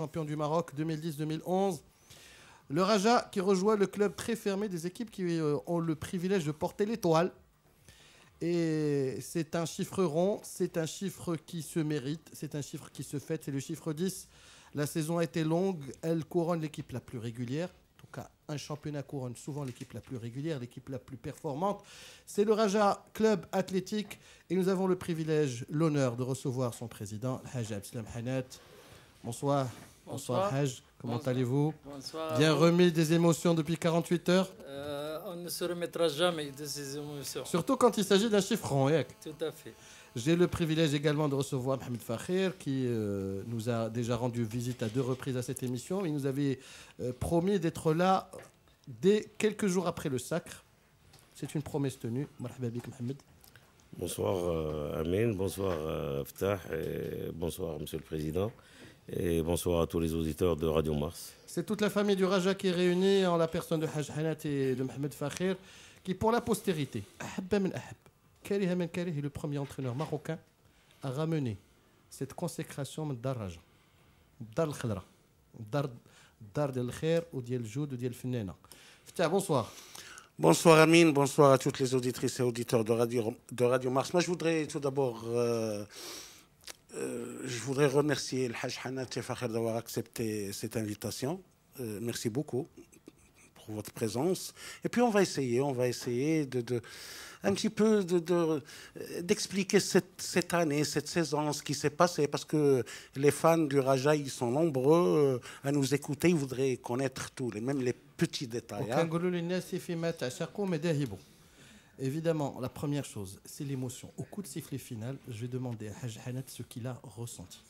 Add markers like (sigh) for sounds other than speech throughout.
champion du Maroc 2010-2011. Le Raja qui rejoint le club très fermé des équipes qui euh, ont le privilège de porter l'étoile. Et c'est un chiffre rond, c'est un chiffre qui se mérite, c'est un chiffre qui se fête, c'est le chiffre 10. La saison a été longue, elle couronne l'équipe la plus régulière. En tout cas, un championnat couronne souvent l'équipe la plus régulière, l'équipe la plus performante. C'est le Raja Club Athlétique et nous avons le privilège, l'honneur de recevoir son président, Hajab Slam Hanat. Bonsoir. Bonsoir, Comment allez-vous Bien remis des émotions depuis 48 heures euh, On ne se remettra jamais de ces émotions. Surtout quand il s'agit d'un chiffre rond, Tout à fait. J'ai le privilège également de recevoir Mohamed Fakhir qui euh, nous a déjà rendu visite à deux reprises à cette émission. Il nous avait euh, promis d'être là dès quelques jours après le sacre. C'est une promesse tenue. Mohamed. Bonsoir Amin, bonsoir Ftah bonsoir Monsieur le Président et bonsoir à tous les auditeurs de Radio Mars. C'est toute la famille du Raja qui est réunie en la personne de Haj Hanat et de Mohamed Fakhir, qui pour la postérité, est le premier entraîneur marocain à ramener cette consécration de Dar Raja, Dar Khadra, Dar del Khair ou Joud ou Diel Bonsoir. Bonsoir Amine, bonsoir à toutes les auditrices et auditeurs de Radio, de Radio Mars. Moi je voudrais tout d'abord... Euh, euh, je voudrais remercier le Hajj Hanat d'avoir accepté cette invitation. Euh, merci beaucoup pour votre présence. Et puis on va essayer, on va essayer de, un petit peu euh, d'expliquer de, cette, année, cette saison, ce qui s'est passé, parce que les fans du Raja, ils sont nombreux à nous écouter, ils voudraient connaître tout, même les petits détails. Hein. Évidemment, la première chose, c'est l'émotion. Au coup de sifflet final, je vais demander à Haj Hanat ce qu'il a ressenti.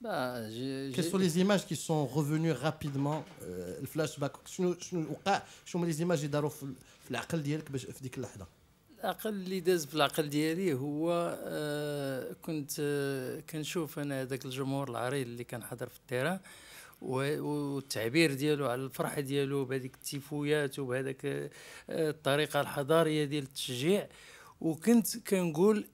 Bah, je, Quelles sont les images qui sont revenues rapidement euh, Le flashback. شنو شنو وقع شنو les images qui sont في العقل ديالك باش في ديك اللحظه العقل اللي داز في العقل ديالي هو كنت كنشوف انا هذاك الجمهور العريض اللي كان حاضر في التيران والتعبير ديالو على الفرحه ديالو بهذيك التيفويات وبهذاك آه، الطريقه الحضاريه ديال التشجيع وكنت كنقول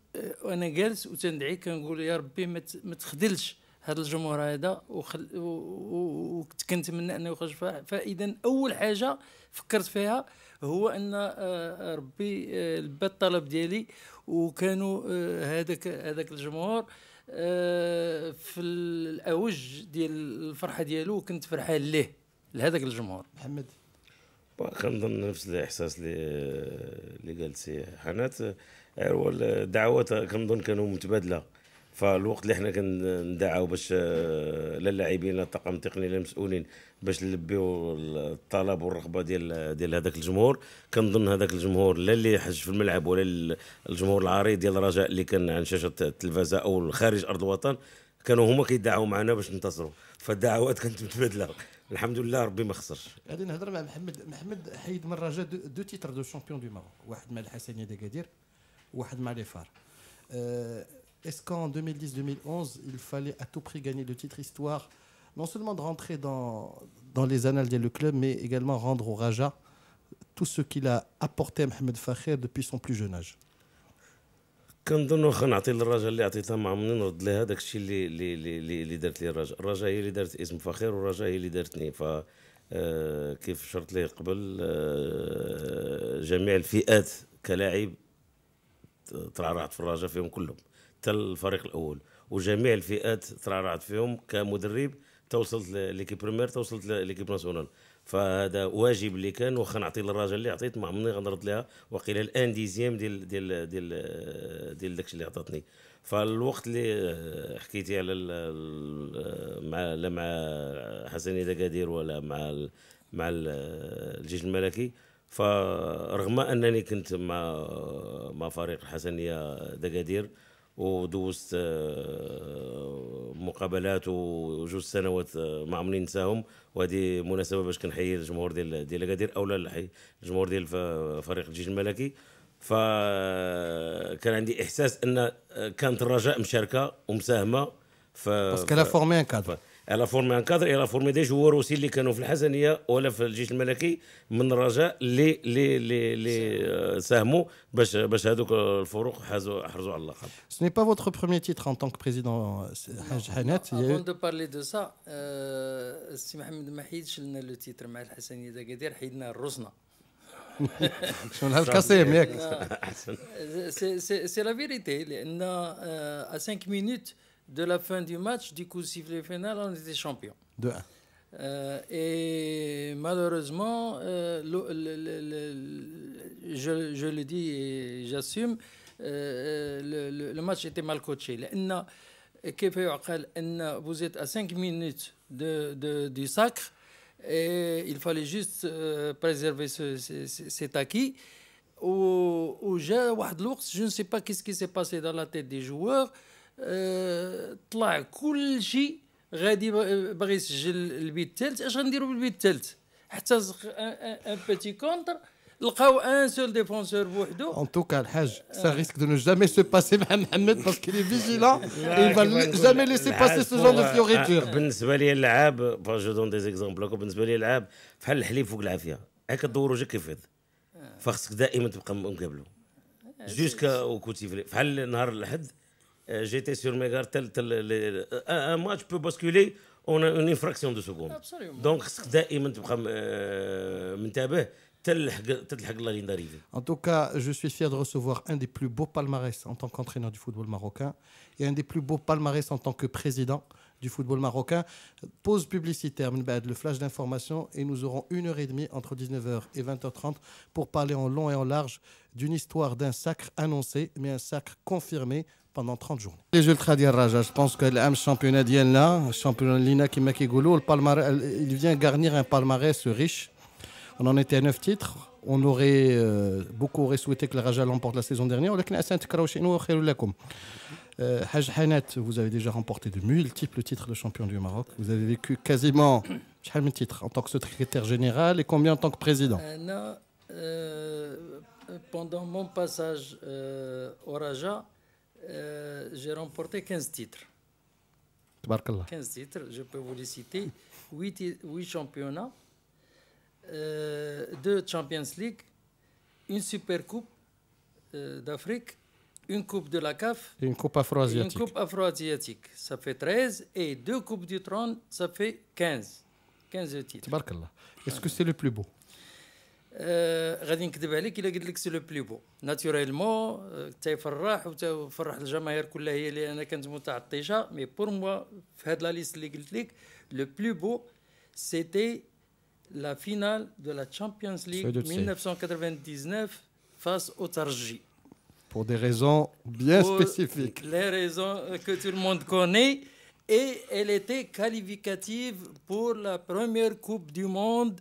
وانا آه، جالس وتندعي كنقول يا ربي ما تخذلش هذا الجمهور هذا وخل... وكنتمنى انه يخرج فاذا اول حاجه فكرت فيها هو ان آه، ربي لبى الطلب ديالي وكانوا آه، هذاك هذاك الجمهور آه، في الاوج ديال الفرحه ديالو كنت فرحان ليه لهذاك الجمهور محمد كنظن نفس الاحساس اللي اللي آه، قالت سي حنات عروه الدعوات كنظن كانوا متبادله فالوقت اللي حنا كندعاو باش آه، للاعبين للطاقم التقني للمسؤولين باش نلبيو الطلب والرغبه ديال ديال هذاك الجمهور كنظن هذاك الجمهور لا اللي حج في الملعب ولا الجمهور العريض ديال الرجاء اللي كان عن شاشه التلفازه او خارج ارض الوطن كانوا هما كيدعوا معنا باش ننتصروا فالدعوات كانت متبادله الحمد لله ربي ما خسرش غادي نهضر مع محمد محمد حيد من الرجاء دو, تيتر دو شامبيون دو ماروك واحد مع الحسنيه دكادير واحد مع لي فار أه Est-ce qu'en 2010-2011, il fallait à tout prix gagner le titre histoire, non seulement de rentrer dans, dans les annales du le club, mais également rendre au Raja tout ce qu'il a apporté à Mohamed Fakhir depuis son plus jeune âge Raja كنظن واخا نعطي للرجاء اللي عطيتها ما عمرني نرد لها داك الشيء اللي اللي اللي اللي دارت لي الرجاء الرجاء هي اللي دارت اسم فخير والرجاء هي اللي دارتني ف كيف شرط ليه قبل جميع الفئات كلاعب ترعرعت في الرجاء فيهم كلهم حتى الفريق الاول وجميع الفئات ترعرعت فيهم كمدرب توصلت ليكيب بريمير توصلت ليكيب ناسيونال فهذا واجب اللي كان واخا نعطي للراجل اللي عطيت ما عمرني غنرد لها وقيل الان ديزيام ديال ديال ديال ديال داكشي اللي عطاتني فالوقت اللي آه، حكيتي على مع لا مع حسن دكادير ولا مع مع آه، الجيش الملكي فرغم انني كنت مع مع فريق الحسنيه دكادير ودوزت آه، مقابلات وجوج سنوات آه، ما عمرني ننساهم وهذه مناسبه باش كنحيي الجمهور ديال ديال اكادير اولا الجمهور ديال فريق الجيش الملكي فكان عندي احساس ان آه، كانت الرجاء مشاركه ومساهمه ف باسكو لا فورمي ان كادر على فورمي ان كادر لا فورمي دي جوار اوسي اللي كانوا في الحسنيه ولا في الجيش الملكي من الرجاء اللي اللي آه، اللي ساهموا باش باش هذوك الفروق حازوا حرزوا على اللقب سي n'est فوتر بروميي تيتر ان en بريزيدون حاج حنات افون دو بارلي دو سا de محمد ما حيدش لنا لو تيتر مع الحسنيه دكادير حيدنا الرزنه شنو القصيم ياك سي سي لا فيريتي لان ا 5 مينوت de la fin du match, du coup sifflet final, on était champion. Euh, et malheureusement, euh, je, je, le dis et j'assume, euh, le, match était mal coaché. Vous êtes à 5 minutes de, de, du sacre et il fallait juste préserver ce, cet acquis. Au, au je ne sais pas quest ce qui s'est passé dans la tête des joueurs. آه، طلع كل شيء غادي باغي يسجل البيت الثالث اش غنديروا بالبيت الثالث حتى ان بيتي كونتر لقاو ان سول ديفونسور بوحدو ان توكا الحاج سا ريسك دو نو جامي سو باسي مع محمد باسكو لي فيجيلون اي فا جامي ليسي باسي سو جون دو فيوريتور بالنسبه لي اللعاب جو دون دي زيكزامبل بالنسبه لي اللعاب بحال الحليب فوق العافيه هكا كدور وجهك كيفيض آه. فخصك دائما تبقى مقابلو جوسكا وكوتي بحال نهار الاحد Euh, j'étais sur mes gardes, euh, un, match peut basculer en une infraction de seconde. Donc, euh, en tout cas, je suis fier de recevoir un des plus beaux palmarès en tant qu'entraîneur du football marocain et un des plus beaux palmarès en tant que président du football marocain. Pause publicitaire, le flash d'information, et nous aurons une heure et demie entre 19h et 20h30 pour parler en long et en large d'une histoire d'un sacre annoncé, mais un sacre confirmé pendant 30 jours. Les ultras Raja, je pense que le championnat le championnat Lina Kimakigulu, le il vient garnir un palmarès riche. On en était à 9 titres. On aurait, euh, beaucoup auraient souhaité que le Raja l'emporte la saison dernière. Euh, Haj Hanat, vous avez déjà remporté de multiples titres de champion du Maroc. Vous avez vécu quasiment chaque (coughs) titre en tant que secrétaire général et combien en tant que président euh, Pendant mon passage au Raja, euh, j'ai remporté 15 titres. 15 titres, je peux vous les citer. 8, championnats, 2 euh, Champions League, une Super Coupe euh, d'Afrique, une Coupe de la CAF. Et une Coupe afro-asiatique. ça fait 13. Et deux Coupes du Trône, ça fait 15. 15 titres. Est-ce que c'est le plus beau غادي نكذب عليك الا قلت لك سي لو بلي بو ناتوريلمون تيفرح وتفرح الجماهير كلها هي اللي انا كانت متعطشه مي بور موا في هاد لا ليست اللي قلت لك لو بلي بو سيتي لا فينال دو لا 1999 face au Tarji. Pour des raisons bien spécifiques. Les raisons que tout le monde connaît. Et elle était qualificative pour la première Coupe du Monde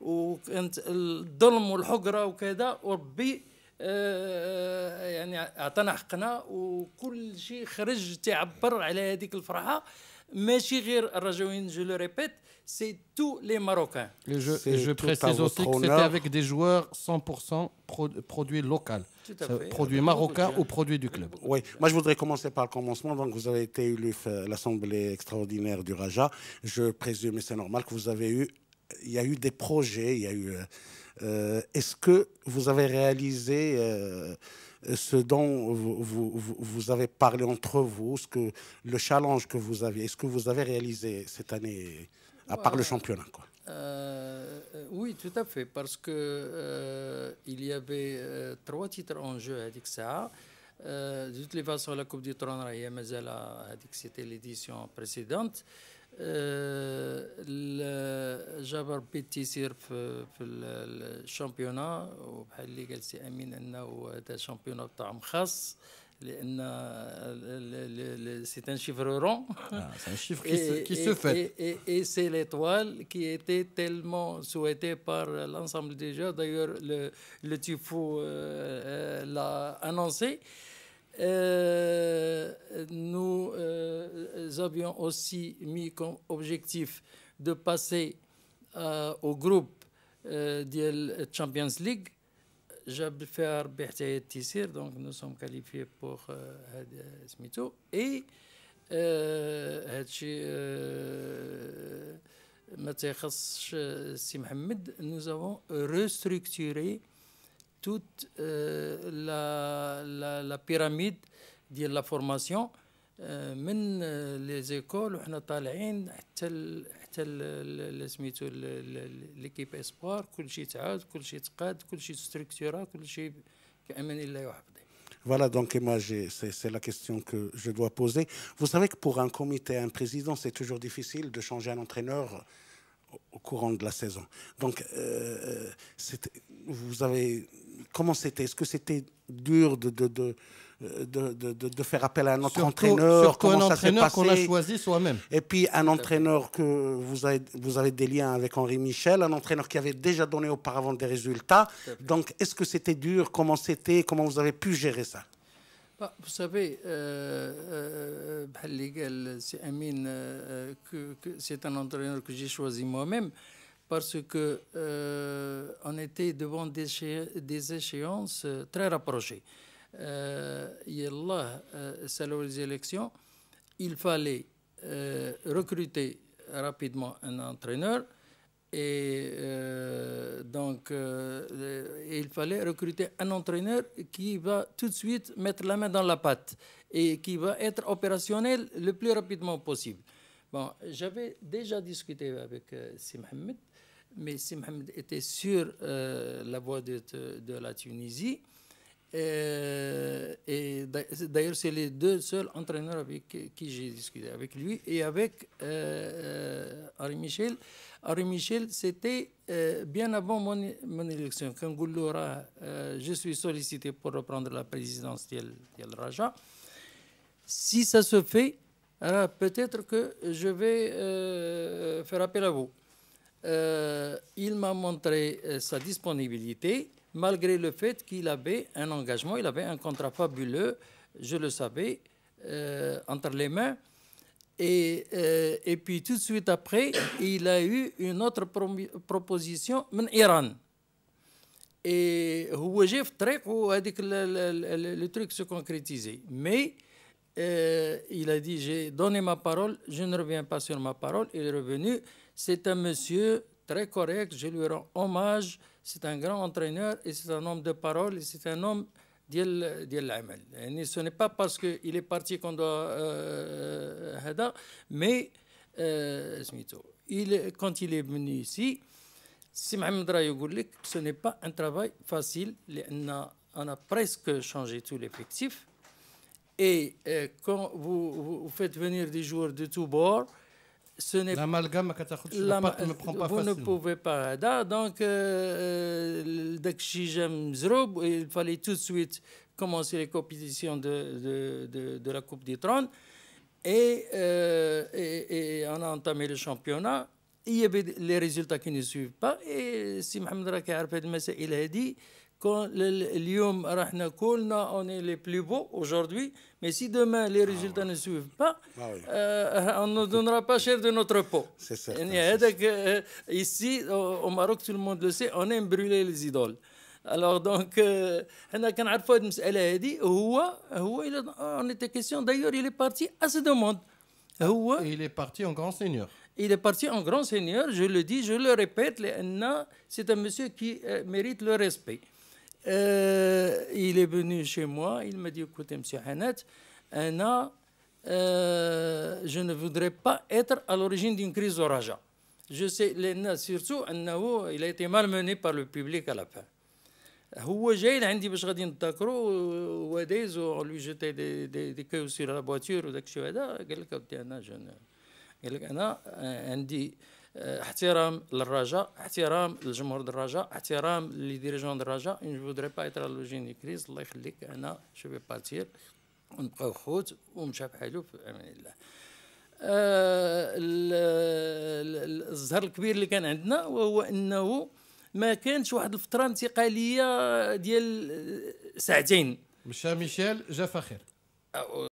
وكانت الظلم répète c'est tous les Marocains. Et je, précise aussi que c'était avec des joueurs 100% produits locaux, produits euh, marocains ou produits du club. Oui, moi je voudrais commencer par le commencement. Donc vous avez été élu l'Assemblée extraordinaire du Raja. Je présume, et c'est normal, que vous avez eu il y a eu des projets, il y a eu. Euh, euh, est-ce que vous avez réalisé euh, ce dont vous, avez parlé entre vous, ce que, le challenge que vous aviez Est-ce que vous avez réalisé cette année, à part le championnat Oui, tout à fait, parce que il y avait trois titres en jeu à ça. de toutes les façons, la Coupe du Trône, c'était l'édition précédente. جاب ربي de Sirf le championnat, وبحال اللي قال سي امين انه championnat de بطعم c'est un chiffre rond. c'est un chiffre qui, se, et, fait. Et, c'est l'étoile qui était tellement souhaitée par l'ensemble des joueurs. D'ailleurs, le, tifou euh, euh, l'a annoncé. Euh, nous euh, avions aussi mis comme objectif de passer euh, au groupe de Champions League. Faire donc nous sommes qualifiés pour Smito. Et nous avons restructuré toute euh, la, pyramide de la formation euh, euh les écoles l'équipe espoir حتى حتى ال سميتو ليكيب اسبوار تقاد Voilà, donc Emma, c'est la question que je dois poser. Vous savez que pour un comité, un président, c'est toujours difficile de changer un entraîneur au, courant de la saison. Donc, euh, euh vous avez comment c'était Est-ce que c'était dur de de, faire appel à un autre entraîneur surtout un entraîneur qu'on a choisi soi-même. Et puis un entraîneur que vous avez, vous avez des liens avec Henri Michel, un entraîneur qui avait déjà donné auparavant des résultats. Donc est-ce que c'était dur Comment c'était Comment vous avez pu gérer ça bah, vous savez, euh, euh, euh, euh c'est un entraîneur que j'ai choisi moi-même parce que euh, on était devant des, échéances euh, très rapprochées. Euh, là, euh, les élections, il fallait euh, recruter rapidement un entraîneur et donc il fallait recruter un entraîneur qui va tout de suite mettre la main dans la pâte et qui va être opérationnel le plus rapidement possible. Bon, j'avais déjà discuté avec Sim Mohamed mais si Mohamed était sur euh, la voie de, la Tunisie, euh, et d'ailleurs, c'est les deux seuls entraîneurs avec qui j'ai discuté, avec lui et avec euh, euh Michel. Henri Michel, c'était bien avant mon, élection. Quand Gouloura, je suis sollicité pour reprendre la présidence de Raja. Si ça se fait, peut-être que je vais faire appel à vous. Euh, il m'a montré euh, sa disponibilité, malgré le fait qu'il avait un engagement, il avait un contrat fabuleux, je le savais, euh, entre les mains. Et, et, puis tout de suite après, il a eu une autre proposition من Iran Et هو où a dit que le truc se concrétisait. Mais il a dit j'ai donné ma parole, je ne reviens pas sur ma parole. Il est revenu. C'est un monsieur très correct, je lui rends hommage. C'est un grand entraîneur et c'est un homme de parole et c'est un homme et ce n'est pas parce qu'il est parti qu'on doit euh, mais euh, quand il est venu ici, ce n'est pas un travail facile. On a presque changé tout l'effectif. Et euh, quand vous, vous, faites venir des joueurs de tous bords, ce n'est l'amalgame ne prend pas vous ne pouvez pas donc euh, euh, il fallait tout de suite commencer les compétitions de, de, de, la Coupe du Trône euh, et, et, on a entamé le championnat il y avait les résultats qui ne suivent pas et si Mohamed il a dit on est les plus beaux aujourd'hui, mais si demain les résultats ne suivent pas, ah euh, euh, on ne donnera pas cher de notre peau. C'est ici, au Maroc, tout le monde le sait, on aime brûler les idoles. Alors donc, euh, a on était question d'ailleurs il est parti à ce demande. il est parti en grand seigneur. Il est parti en grand seigneur, je le dis, je le répète, c'est un monsieur qui mérite le respect. Euh, il est venu chez moi, il m'a dit écoutez, monsieur Hanat, Anna, euh, je ne voudrais pas être à l'origine d'une crise au Raja. Je sais, Lena, surtout, il a été malmené par le public à la fin. هو جاي لعندي باش غادي نتذكروا هو دايز لو جيتي دي دي, دي كيو سير لا فواتور وداك الشيء هذا قال لك انا جون قال لك انا عندي آه آه، احترام للرجاء احترام للجمهور ديال الرجاء احترام لي ديريجون ديال الرجاء ان فودري با ايتر لوجيني كريز الله يخليك انا شو بي بارتير ونبقاو خوت ومشى بحالو في امان الله آه، الزهر الكبير اللي كان عندنا وهو انه ما كانش واحد الفتره انتقاليه ديال آه، ساعتين مشى ميشيل جا فخير